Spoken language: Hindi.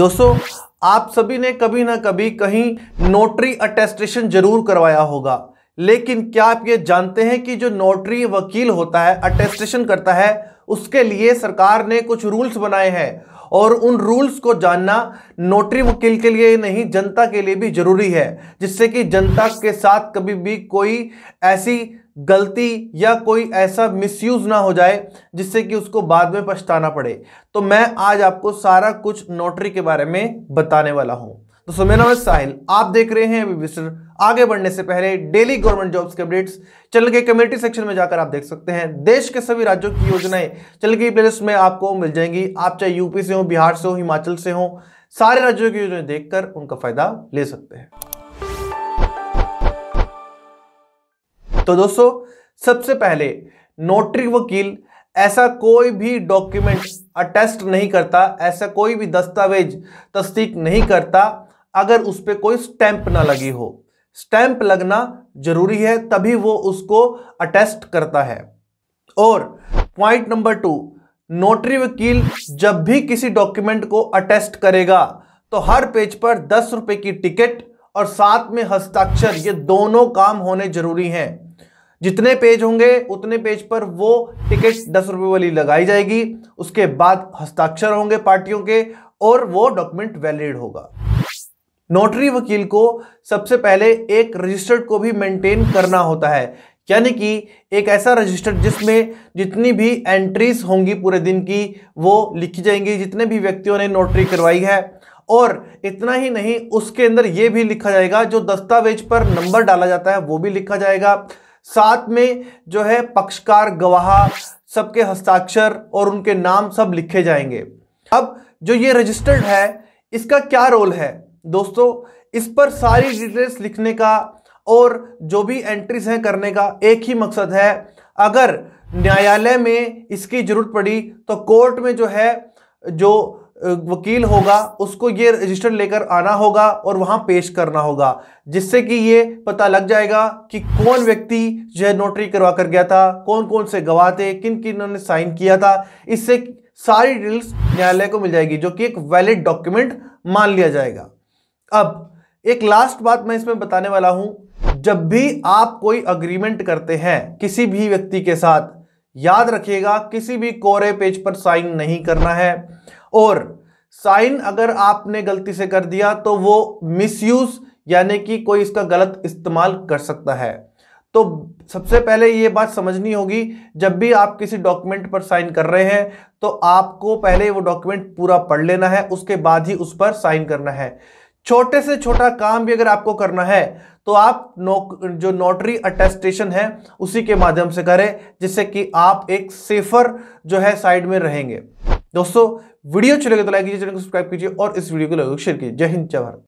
दोस्तों आप सभी ने कभी ना कभी कहीं नोटरी अटेस्टेशन जरूर करवाया होगा लेकिन क्या आप ये जानते हैं कि जो नोटरी वकील होता है अटेस्टेशन करता है उसके लिए सरकार ने कुछ रूल्स बनाए हैं और उन रूल्स को जानना नोटरी वकील के लिए नहीं जनता के लिए भी जरूरी है जिससे कि जनता के साथ कभी भी कोई ऐसी गलती या कोई ऐसा मिसयूज ना हो जाए जिससे कि उसको बाद में पछताना पड़े तो मैं आज आपको सारा कुछ नोटरी के बारे में बताने वाला हूं दोस्तों मेरा नाम है साहिल आप देख रहे हैं विस्टर आगे बढ़ने से पहले डेली गवर्नमेंट जॉब्स के अपडेट्स चल के कम्युनिटी सेक्शन में जाकर आप देख सकते हैं देश के सभी राज्यों की योजनाएं चल के प्लेलिस्ट में आपको मिल जाएंगी आप चाहे यूपी से हो बिहार से हो हिमाचल से हो सारे राज्यों की योजनाएं देखकर उनका फायदा ले सकते हैं तो दोस्तों सबसे पहले नोटरी वकील ऐसा कोई भी डॉक्यूमेंट अटेस्ट नहीं करता ऐसा कोई भी दस्तावेज तस्दीक नहीं करता अगर उस पर कोई स्टैंप ना लगी हो स्टैंप लगना जरूरी है तभी वो उसको अटेस्ट करता है और पॉइंट नंबर टू नोटरी वकील जब भी किसी डॉक्यूमेंट को अटेस्ट करेगा तो हर पेज पर दस रुपए की टिकट और साथ में हस्ताक्षर ये दोनों काम होने जरूरी हैं जितने पेज होंगे उतने पेज पर वो टिकट दस रुपए वाली लगाई जाएगी उसके बाद हस्ताक्षर होंगे पार्टियों के और वो डॉक्यूमेंट वैलिड होगा नोटरी वकील को सबसे पहले एक रजिस्टर्ड को भी मेंटेन करना होता है यानी कि एक ऐसा रजिस्टर जिसमें जितनी भी एंट्रीज होंगी पूरे दिन की वो लिखी जाएंगी जितने भी व्यक्तियों ने नोटरी करवाई है और इतना ही नहीं उसके अंदर ये भी लिखा जाएगा जो दस्तावेज पर नंबर डाला जाता है वो भी लिखा जाएगा साथ में जो है पक्षकार गवाह सबके हस्ताक्षर और उनके नाम सब लिखे जाएंगे अब जो ये रजिस्टर्ड है इसका क्या रोल है दोस्तों इस पर सारी डिटेल्स लिखने का और जो भी एंट्रीज हैं करने का एक ही मकसद है अगर न्यायालय में इसकी जरूरत पड़ी तो कोर्ट में जो है जो वकील होगा उसको ये रजिस्टर लेकर आना होगा और वहाँ पेश करना होगा जिससे कि ये पता लग जाएगा कि कौन व्यक्ति जो है नोटरी करवा कर गया था कौन कौन से गवाह थे किन किन उन्होंने साइन किया था इससे सारी डिटेल्स न्यायालय को मिल जाएगी जो कि एक वैलिड डॉक्यूमेंट मान लिया जाएगा अब एक लास्ट बात मैं इसमें बताने वाला हूं जब भी आप कोई अग्रीमेंट करते हैं किसी भी व्यक्ति के साथ याद रखिएगा किसी भी कोरे पेज पर साइन नहीं करना है और साइन अगर आपने गलती से कर दिया तो वो मिसयूज यानी कि कोई इसका गलत इस्तेमाल कर सकता है तो सबसे पहले ये बात समझनी होगी जब भी आप किसी डॉक्यूमेंट पर साइन कर रहे हैं तो आपको पहले वो डॉक्यूमेंट पूरा पढ़ लेना है उसके बाद ही उस पर साइन करना है छोटे से छोटा काम भी अगर आपको करना है तो आप नो, जो नोटरी अटेस्टेशन है उसी के माध्यम से करें जिससे कि आप एक सेफर जो है साइड में रहेंगे दोस्तों वीडियो अच्छी लगे तो लाइक कीजिए चैनल को सब्सक्राइब कीजिए और इस वीडियो को लगे शेयर कीजिए जय हिंद जय भारत